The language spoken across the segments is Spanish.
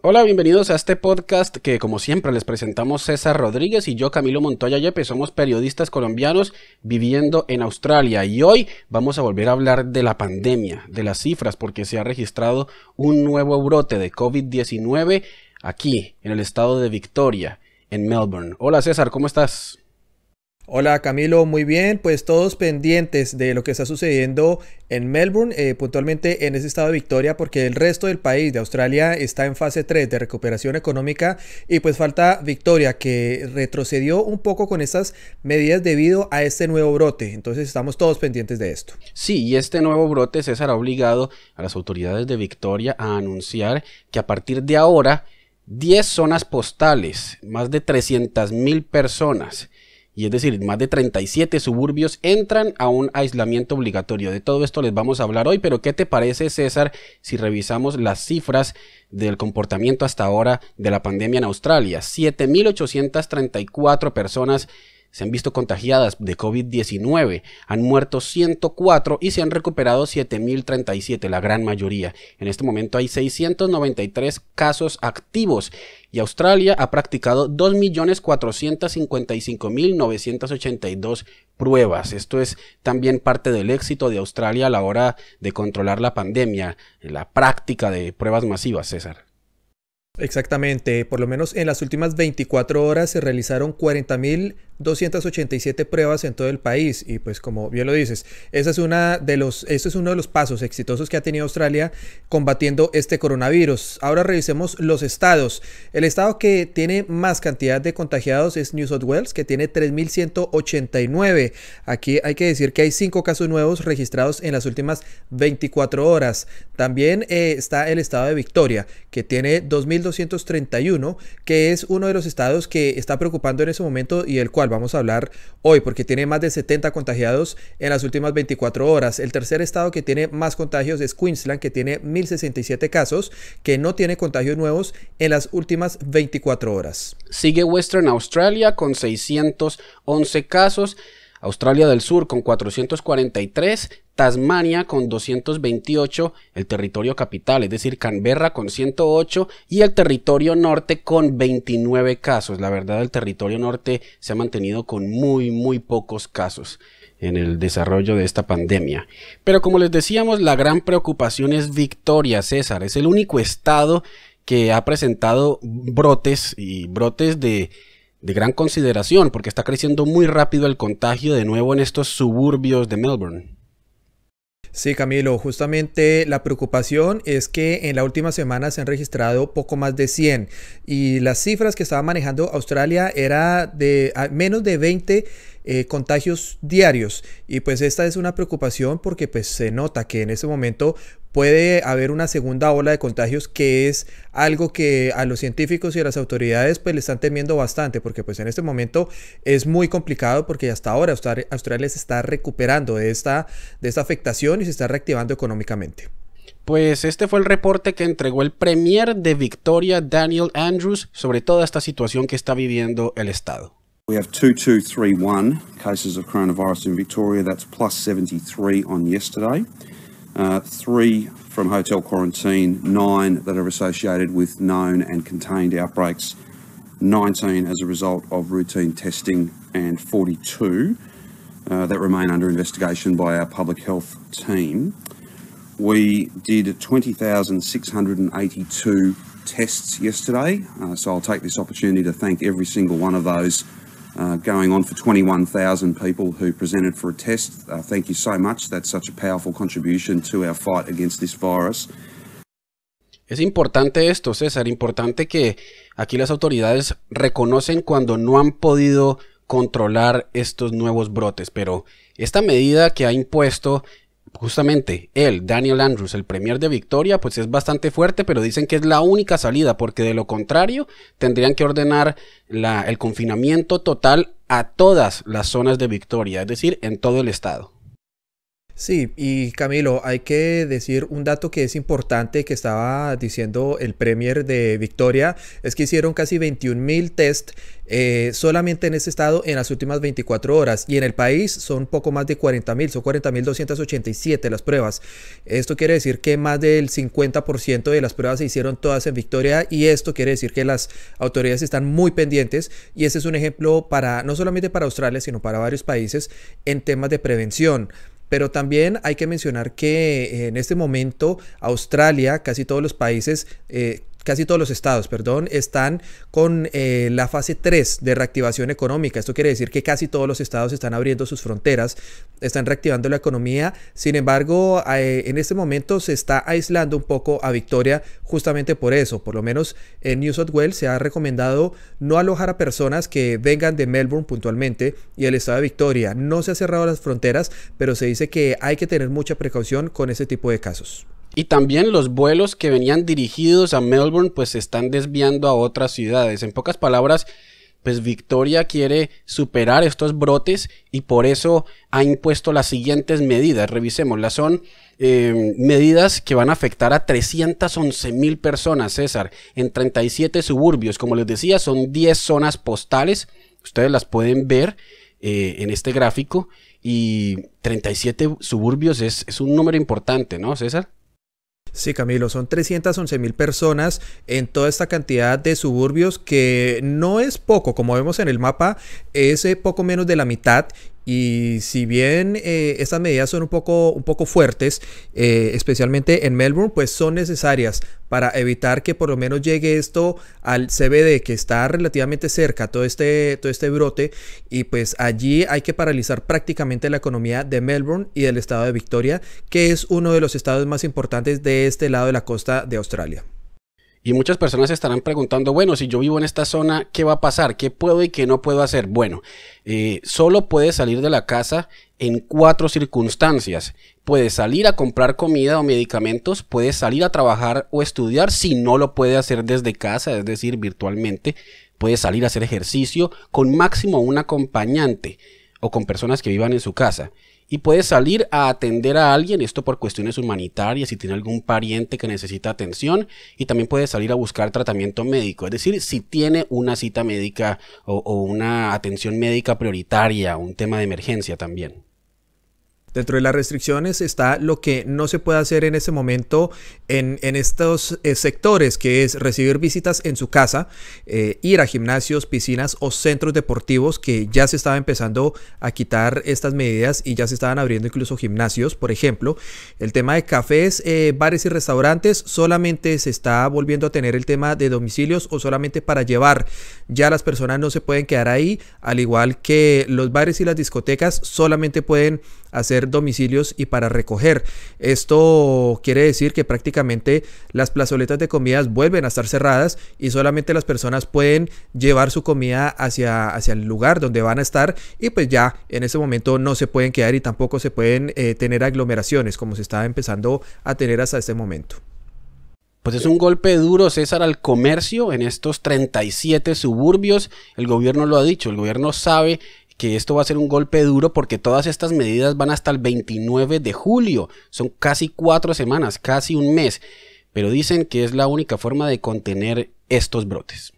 Hola, bienvenidos a este podcast que como siempre les presentamos César Rodríguez y yo Camilo Montoya Yepes, somos periodistas colombianos viviendo en Australia y hoy vamos a volver a hablar de la pandemia, de las cifras, porque se ha registrado un nuevo brote de COVID-19 aquí en el estado de Victoria, en Melbourne. Hola César, ¿cómo estás? Hola Camilo, muy bien, pues todos pendientes de lo que está sucediendo en Melbourne, eh, puntualmente en ese estado de Victoria, porque el resto del país de Australia está en fase 3 de recuperación económica y pues falta Victoria que retrocedió un poco con estas medidas debido a este nuevo brote, entonces estamos todos pendientes de esto. Sí, y este nuevo brote César ha obligado a las autoridades de Victoria a anunciar que a partir de ahora 10 zonas postales, más de 300 mil personas, y es decir, más de 37 suburbios entran a un aislamiento obligatorio. De todo esto les vamos a hablar hoy, pero ¿qué te parece César si revisamos las cifras del comportamiento hasta ahora de la pandemia en Australia? 7.834 personas se han visto contagiadas de COVID-19. Han muerto 104 y se han recuperado 7.037, la gran mayoría. En este momento hay 693 casos activos y Australia ha practicado 2.455.982 pruebas. Esto es también parte del éxito de Australia a la hora de controlar la pandemia, la práctica de pruebas masivas, César. Exactamente, por lo menos en las últimas 24 horas se realizaron 40.000 287 pruebas en todo el país y pues como bien lo dices, esa es una de los, esto es uno de los pasos exitosos que ha tenido Australia combatiendo este coronavirus. Ahora revisemos los estados. El estado que tiene más cantidad de contagiados es New South Wales, que tiene 3.189. Aquí hay que decir que hay 5 casos nuevos registrados en las últimas 24 horas. También eh, está el estado de Victoria, que tiene 2.231, que es uno de los estados que está preocupando en ese momento y el cual vamos a hablar hoy, porque tiene más de 70 contagiados en las últimas 24 horas. El tercer estado que tiene más contagios es Queensland, que tiene 1.067 casos, que no tiene contagios nuevos en las últimas 24 horas. Sigue Western Australia con 611 casos. Australia del Sur con 443, Tasmania con 228, el territorio capital, es decir, Canberra con 108 y el territorio norte con 29 casos. La verdad, el territorio norte se ha mantenido con muy, muy pocos casos en el desarrollo de esta pandemia. Pero como les decíamos, la gran preocupación es Victoria, César. Es el único estado que ha presentado brotes y brotes de de gran consideración porque está creciendo muy rápido el contagio de nuevo en estos suburbios de Melbourne. Sí, Camilo, justamente la preocupación es que en la última semana se han registrado poco más de 100 y las cifras que estaba manejando Australia era de menos de 20 eh, contagios diarios y pues esta es una preocupación porque pues se nota que en este momento puede haber una segunda ola de contagios que es algo que a los científicos y a las autoridades pues le están temiendo bastante porque pues en este momento es muy complicado porque hasta ahora Australia se está recuperando de esta, de esta afectación y se está reactivando económicamente. Pues este fue el reporte que entregó el premier de Victoria, Daniel Andrews, sobre toda esta situación que está viviendo el estado. We have 2231 cases of coronavirus in Victoria, that's plus 73 on yesterday. Uh, three from hotel quarantine, nine that are associated with known and contained outbreaks, 19 as a result of routine testing, and 42 uh, that remain under investigation by our public health team. We did 20,682 tests yesterday, uh, so I'll take this opportunity to thank every single one of those uh, going on for 21,000 people who presented for a test. Uh, thank you so much. That's such a powerful contribution to our fight against this virus. Es importante esto, César, importante que aquí las autoridades reconocen cuando no han podido controlar estos nuevos brotes, pero esta medida que ha impuesto justamente él, Daniel Andrews, el premier de Victoria, pues es bastante fuerte, pero dicen que es la única salida, porque de lo contrario tendrían que ordenar el confinamiento total a todas las zonas de Victoria, es decir, en todo el estado. Sí, y Camilo, hay que decir un dato que es importante que estaba diciendo el Premier de Victoria, es que hicieron casi 21.000 mil test eh, solamente en ese estado en las últimas 24 horas y en el país son poco más de 40 mil, son 40 mil 287 las pruebas. Esto quiere decir que más del 50% de las pruebas se hicieron todas en Victoria y esto quiere decir que las autoridades están muy pendientes y ese es un ejemplo para no solamente para Australia, sino para varios países en temas de prevención. Pero también hay que mencionar que eh, en este momento Australia, casi todos los países eh, casi todos los estados, perdón, están con eh, la fase 3 de reactivación económica. Esto quiere decir que casi todos los estados están abriendo sus fronteras, están reactivando la economía. Sin embargo, eh, en este momento se está aislando un poco a Victoria justamente por eso. Por lo menos en New South Wales se ha recomendado no alojar a personas que vengan de Melbourne puntualmente y el estado de Victoria. No se ha cerrado las fronteras, pero se dice que hay que tener mucha precaución con ese tipo de casos. Y también los vuelos que venían dirigidos a Melbourne pues se están desviando a otras ciudades. En pocas palabras, pues Victoria quiere superar estos brotes y por eso ha impuesto las siguientes medidas. Revisémoslas. Son eh, medidas que van a afectar a 311 mil personas, César, en 37 suburbios. Como les decía, son 10 zonas postales. Ustedes las pueden ver eh, en este gráfico. Y 37 suburbios es un número importante, ¿no, César? Sí, Camilo, son 311 mil personas en toda esta cantidad de suburbios que no es poco, como vemos en el mapa, es eh, poco menos de la mitad y si bien eh, estas medidas son un poco, un poco fuertes, eh, especialmente en Melbourne, pues son necesarias para evitar que por lo menos llegue esto al CBD, que está relativamente cerca, todo este, todo este brote. Y pues allí hay que paralizar prácticamente la economía de Melbourne y del estado de Victoria, que es uno de los estados más importantes de este lado de la costa de Australia. Y muchas personas se estarán preguntando, bueno, si yo vivo en esta zona, ¿qué va a pasar? ¿Qué puedo y qué no puedo hacer? Bueno, eh, solo puedes salir de la casa en cuatro circunstancias. Puedes salir a comprar comida o medicamentos, puedes salir a trabajar o estudiar si no lo puede hacer desde casa, es decir, virtualmente. Puedes salir a hacer ejercicio con máximo un acompañante o con personas que vivan en su casa y puede salir a atender a alguien, esto por cuestiones humanitarias, si tiene algún pariente que necesita atención, y también puede salir a buscar tratamiento médico, es decir, si tiene una cita médica o, o una atención médica prioritaria, un tema de emergencia también. Dentro de las restricciones está lo que no se puede hacer en ese momento en, estos eh, sectores, que es recibir visitas en su casa, eh, ir a gimnasios, piscinas o centros deportivos, que ya se estaba empezando a quitar estas medidas y ya se estaban abriendo incluso gimnasios, por ejemplo. El tema de cafés, eh, bares y restaurantes, solamente se está volviendo a tener el tema de domicilios o solamente para llevar. Ya las personas no se pueden quedar ahí, al igual que los bares y las discotecas solamente pueden hacer domicilios y para recoger. Esto quiere decir que prácticamente las plazoletas de comidas vuelven a estar cerradas y solamente las personas pueden llevar su comida hacia, hacia el lugar donde van a estar y pues ya en ese momento no se pueden quedar y tampoco se pueden eh, tener aglomeraciones como se estaba empezando a tener hasta este momento. Pues es un golpe duro, César, al comercio en estos 37 suburbios. El gobierno lo ha dicho, el gobierno sabe que esto va a ser un golpe duro porque todas estas medidas van hasta el 29 de julio. Son casi cuatro semanas, casi un mes. Pero dicen que es la única forma de contener estos brotes.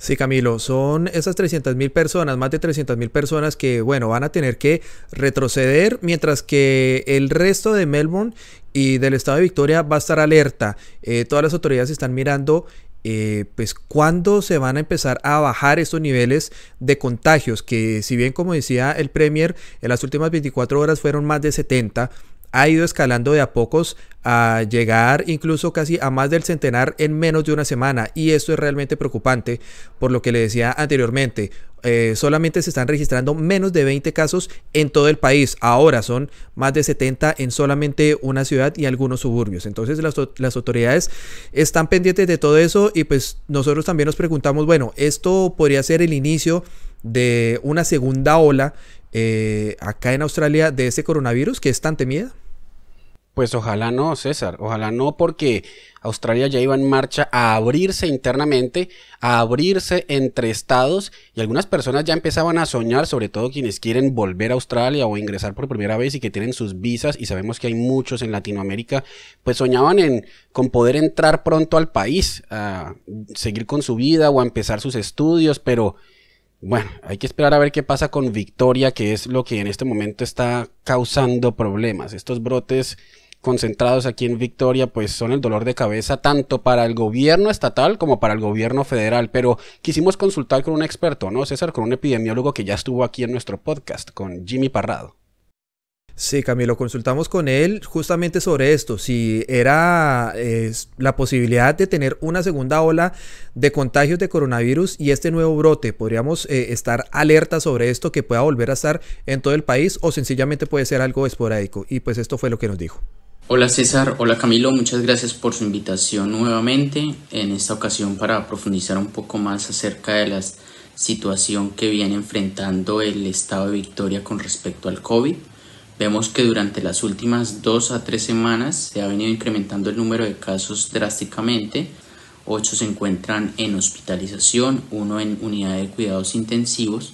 Sí, Camilo, son esas 300.000 personas, más de 300.000 personas que, bueno, van a tener que retroceder, mientras que el resto de Melbourne y del estado de Victoria va a estar alerta. Eh, todas las autoridades están mirando eh, pues cuándo se van a empezar a bajar estos niveles de contagios, que si bien como decía el Premier, en las últimas 24 horas fueron más de 70, ha ido escalando de a pocos a llegar incluso casi a más del centenar en menos de una semana y esto es realmente preocupante por lo que le decía anteriormente. Eh, solamente se están registrando menos de 20 casos en todo el país. Ahora son más de 70 en solamente una ciudad y algunos suburbios. Entonces las, autoridades están pendientes de todo eso y pues nosotros también nos preguntamos, bueno, esto podría ser el inicio de una segunda ola eh, acá en Australia de ese coronavirus que es tan temida. Pues ojalá no, César, ojalá no, porque Australia ya iba en marcha a abrirse internamente, a abrirse entre estados y algunas personas ya empezaban a soñar, sobre todo quienes quieren volver a Australia o ingresar por primera vez y que tienen sus visas y sabemos que hay muchos en Latinoamérica, pues soñaban en con poder entrar pronto al país, a seguir con su vida o a empezar sus estudios, pero bueno, hay que esperar a ver qué pasa con Victoria, que es lo que en este momento está causando problemas. Estos brotes concentrados aquí en Victoria, pues son el dolor de cabeza tanto para el gobierno estatal como para el gobierno federal. Pero quisimos consultar con un experto, ¿no? César, con un epidemiólogo que ya estuvo aquí en nuestro podcast, con Jimmy Parrado. Sí, Camilo, consultamos con él justamente sobre esto, si era eh, la posibilidad de tener una segunda ola de contagios de coronavirus y este nuevo brote. ¿Podríamos eh, estar alerta sobre esto que pueda volver a estar en todo el país o sencillamente puede ser algo esporádico? Y pues esto fue lo que nos dijo. Hola César, hola Camilo, muchas gracias por su invitación nuevamente, en esta ocasión para profundizar un poco más acerca de la situación que viene enfrentando el estado de Victoria con respecto al COVID. Vemos que durante las últimas dos a tres semanas se ha venido incrementando el número de casos drásticamente. Ocho se encuentran en hospitalización, uno en unidad de cuidados intensivos.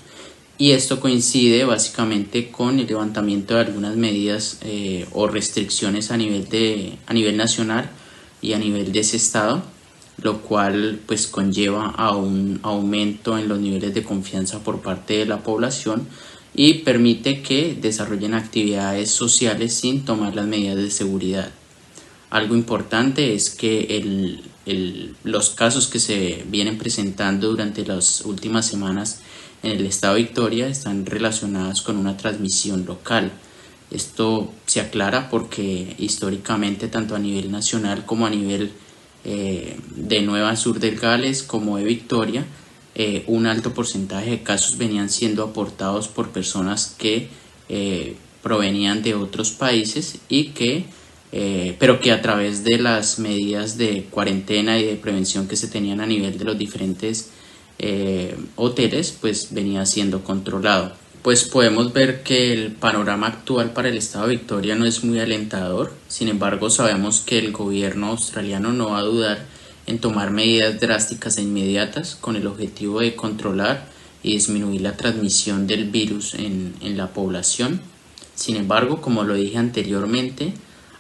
Y esto coincide básicamente con el levantamiento de algunas medidas eh, o restricciones a nivel, de, a nivel nacional y a nivel de ese estado, lo cual pues conlleva a un aumento en los niveles de confianza por parte de la población y permite que desarrollen actividades sociales sin tomar las medidas de seguridad. Algo importante es que los casos que se vienen presentando durante las últimas semanas en el estado de Victoria están relacionados con una transmisión local. Esto se aclara porque históricamente tanto a nivel nacional como a nivel eh, de Nueva Sur del Gales como de Victoria eh, un alto porcentaje de casos venían siendo aportados por personas que eh, provenían de otros países y que eh, pero que a través de las medidas de cuarentena y de prevención que se tenían a nivel de los diferentes hoteles pues venía siendo controlado pues podemos ver que el panorama actual para el estado de Victoria no es muy alentador sin embargo sabemos que el gobierno australiano no va a dudar en tomar medidas drásticas e inmediatas con el objetivo de controlar y disminuir la transmisión del virus en, la población. Sin embargo, como lo dije anteriormente,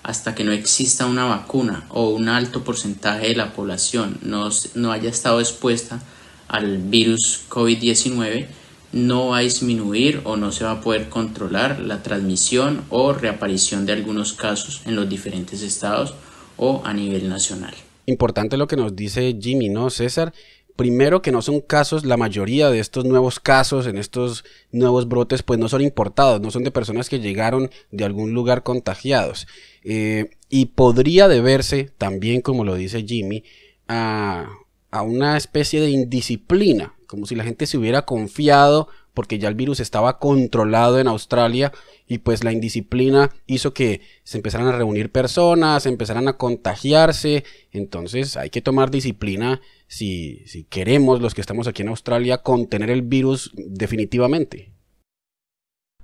hasta que no exista una vacuna o un alto porcentaje de la población no, no haya estado expuesta al virus COVID-19, no va a disminuir o no se va a poder controlar la transmisión o reaparición de algunos casos en los diferentes estados o a nivel nacional importante lo que nos dice Jimmy, ¿no, César? Primero que no son casos, la mayoría de estos nuevos casos, en estos nuevos brotes, pues no son importados, no son de personas que llegaron de algún lugar contagiados. Eh, y podría deberse también, como lo dice Jimmy, a, a una especie de indisciplina, como si la gente se hubiera confiado porque ya el virus estaba controlado en Australia y pues la indisciplina hizo que se empezaran a reunir personas, se empezaran a contagiarse, entonces hay que tomar disciplina si, si queremos los que estamos aquí en Australia contener el virus definitivamente.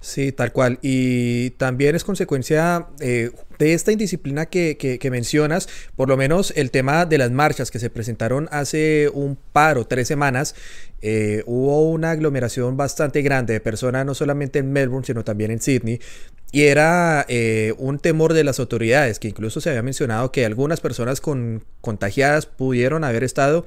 Sí, tal cual. Y también es consecuencia eh, de esta indisciplina que, que, mencionas, por lo menos el tema de las marchas que se presentaron hace un par o tres semanas. Eh, hubo una aglomeración bastante grande de personas, no solamente en Melbourne, sino también en Sydney. Y era eh, un temor de las autoridades, que incluso se había mencionado que algunas personas con, contagiadas pudieron haber estado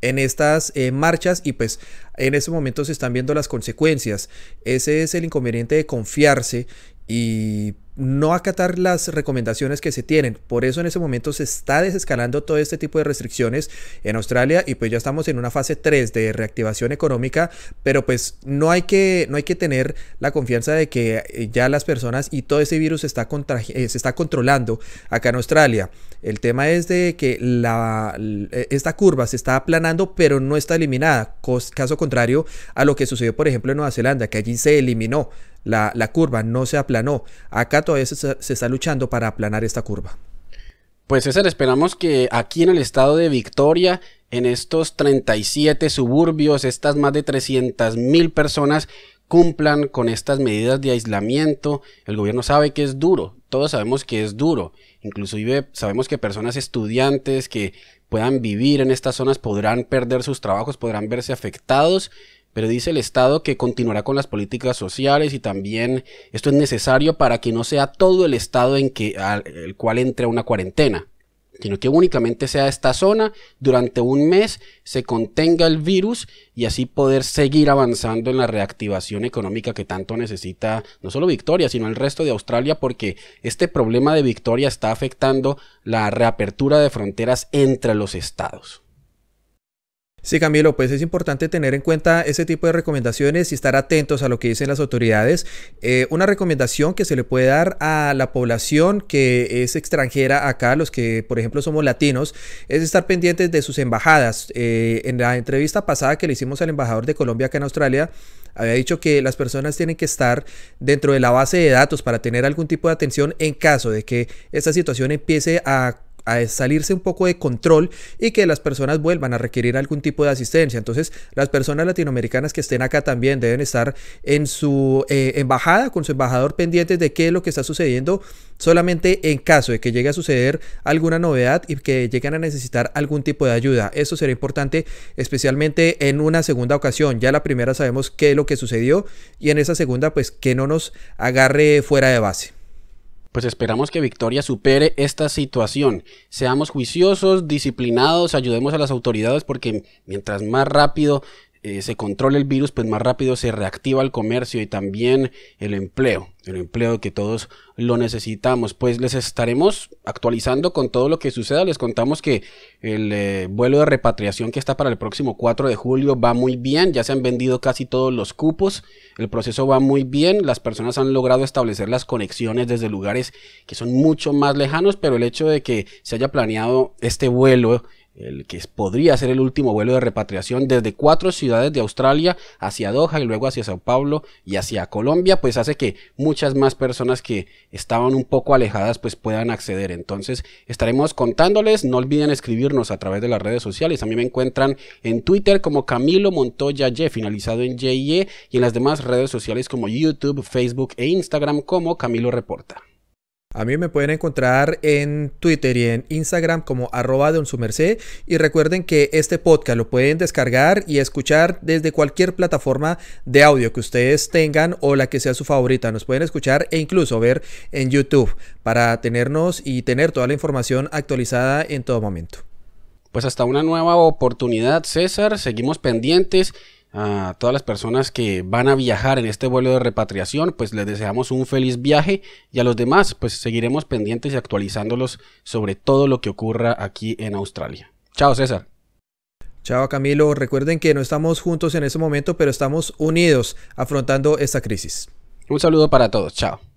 en estas eh, marchas y pues en ese momento se están viendo las consecuencias. Ese es el inconveniente de confiarse y no acatar las recomendaciones que se tienen. Por eso en ese momento se está desescalando todo este tipo de restricciones en Australia y pues ya estamos en una fase 3 de reactivación económica, pero pues no hay que, no hay que tener la confianza de que eh, ya las personas y todo ese virus está eh, se está controlando acá en Australia. El tema es de que la, e, esta curva se está aplanando pero no está eliminada, caso contrario a lo que sucedió por ejemplo en Nueva Zelanda, que allí se eliminó la, la, curva, no se aplanó. Acá todavía se, se está luchando para aplanar esta curva. Pues César, esperamos que aquí en el estado de Victoria, en estos 37 suburbios, estas más de 300 mil personas cumplan con estas medidas de aislamiento. El gobierno sabe que es duro, todos sabemos que es duro. Inclusive sabemos que personas estudiantes que puedan vivir en estas zonas podrán perder sus trabajos, podrán verse afectados, pero dice el Estado que continuará con las políticas sociales y también esto es necesario para que no sea todo el Estado en que, el cual entre una cuarentena, sino que únicamente sea esta zona, durante un mes se contenga el virus y así poder seguir avanzando en la reactivación económica que tanto necesita no solo Victoria, sino el resto de Australia, porque este problema de Victoria está afectando la reapertura de fronteras entre los estados. Sí, Camilo, pues es importante tener en cuenta ese tipo de recomendaciones y estar atentos a lo que dicen las autoridades. Eh, una recomendación que se le puede dar a la población que es extranjera acá, los que por ejemplo somos latinos, es estar pendientes de sus embajadas. Eh, en la entrevista pasada que le hicimos al embajador de Colombia acá en Australia, había dicho que las personas tienen que estar dentro de la base de datos para tener algún tipo de atención en caso de que esta situación empiece a a salirse un poco de control y que las personas vuelvan a requerir algún tipo de asistencia. Entonces, las personas latinoamericanas que estén acá también deben estar en su eh, embajada, con su embajador pendientes de qué es lo que está sucediendo, solamente en caso de que llegue a suceder alguna novedad y que lleguen a necesitar algún tipo de ayuda. Eso será importante, especialmente en una segunda ocasión. Ya la primera sabemos qué es lo que sucedió y en esa segunda, pues que no nos agarre fuera de base pues esperamos que Victoria supere esta situación. Seamos juiciosos, disciplinados, ayudemos a las autoridades porque mientras más rápido eh, se controle el virus, pues más rápido se reactiva el comercio y también el empleo, el empleo que todos lo necesitamos. Pues les estaremos actualizando con todo lo que suceda. Les contamos que el eh, vuelo de repatriación que está para el próximo 4 de julio va muy bien, ya se han vendido casi todos los cupos, el proceso va muy bien, las personas han logrado establecer las conexiones desde lugares que son mucho más lejanos, pero el hecho de que se haya planeado este vuelo el que podría ser el último vuelo de repatriación desde cuatro ciudades de Australia hacia Doha y luego hacia Sao Paulo y hacia Colombia, pues hace que muchas más personas que estaban un poco alejadas pues puedan acceder. Entonces estaremos contándoles, no olviden escribirnos a través de las redes sociales, a mí me encuentran en Twitter como Camilo Montoya Ye, finalizado en YE, y e, en las demás redes sociales como YouTube, Facebook e Instagram como Camilo Reporta. A mí me pueden encontrar en Twitter y en Instagram como arroba don su merced. Y recuerden que este podcast lo pueden descargar y escuchar desde cualquier plataforma de audio que ustedes tengan o la que sea su favorita. Nos pueden escuchar e incluso ver en YouTube para tenernos y tener toda la información actualizada en todo momento. Pues hasta una nueva oportunidad, César. Seguimos pendientes a todas las personas que van a viajar en este vuelo de repatriación, pues les deseamos un feliz viaje y a los demás, pues seguiremos pendientes y actualizándolos sobre todo lo que ocurra aquí en Australia. Chao César. Chao Camilo, recuerden que no estamos juntos en este momento, pero estamos unidos afrontando esta crisis. Un saludo para todos, chao.